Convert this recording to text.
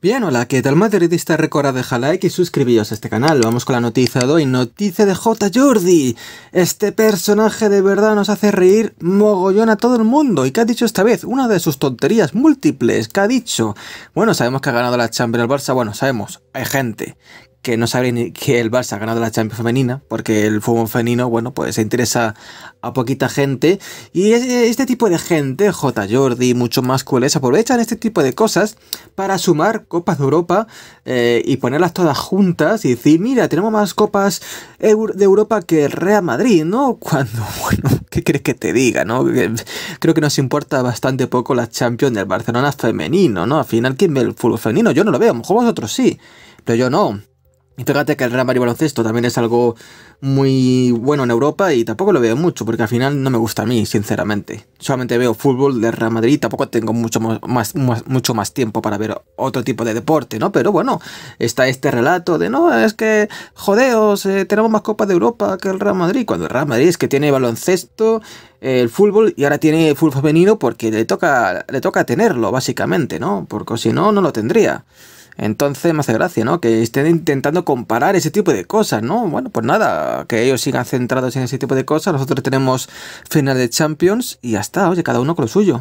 Bien, hola, ¿qué tal está recora deja like y suscribíos a este canal? Vamos con la noticia de hoy, noticia de J. Jordi. Este personaje de verdad nos hace reír mogollón a todo el mundo. ¿Y qué ha dicho esta vez? Una de sus tonterías múltiples, ¿qué ha dicho? Bueno, sabemos que ha ganado la Champions el Barça, bueno, sabemos, hay gente que no saben que el Barça ha ganado la Champions femenina, porque el fútbol femenino, bueno, pues se interesa a poquita gente. Y este tipo de gente, J. Jordi, mucho más cuales, aprovechan este tipo de cosas para sumar copas de Europa eh, y ponerlas todas juntas y decir, mira, tenemos más copas de Europa que el Real Madrid, ¿no? Cuando, ¿qué crees que te diga, no? Creo que nos importa bastante poco la Champions del Barcelona femenino, ¿no? Al final, ¿quién ve el fútbol femenino? Yo no lo veo, a lo mejor vosotros sí, pero yo no. Y Fíjate que el Real Madrid baloncesto también es algo muy bueno en Europa y tampoco lo veo mucho, porque al final no me gusta a mí, sinceramente. Solamente veo fútbol del Real Madrid, tampoco tengo mucho más, mucho más tiempo para ver otro tipo de deporte, ¿no? Pero bueno, está este relato de no, es que jodeos, eh, tenemos más Copas de Europa que el Real Madrid, cuando el Real Madrid es que tiene baloncesto, el fútbol y ahora tiene fútbol femenino porque le toca, le toca tenerlo, básicamente, ¿no? Porque si no, no lo tendría. Entonces me hace gracia, ¿no? Que estén intentando comparar ese tipo de cosas, ¿no? Bueno, pues nada, que ellos sigan centrados en ese tipo de cosas. Nosotros tenemos final de Champions y ya está, oye, cada uno con lo suyo.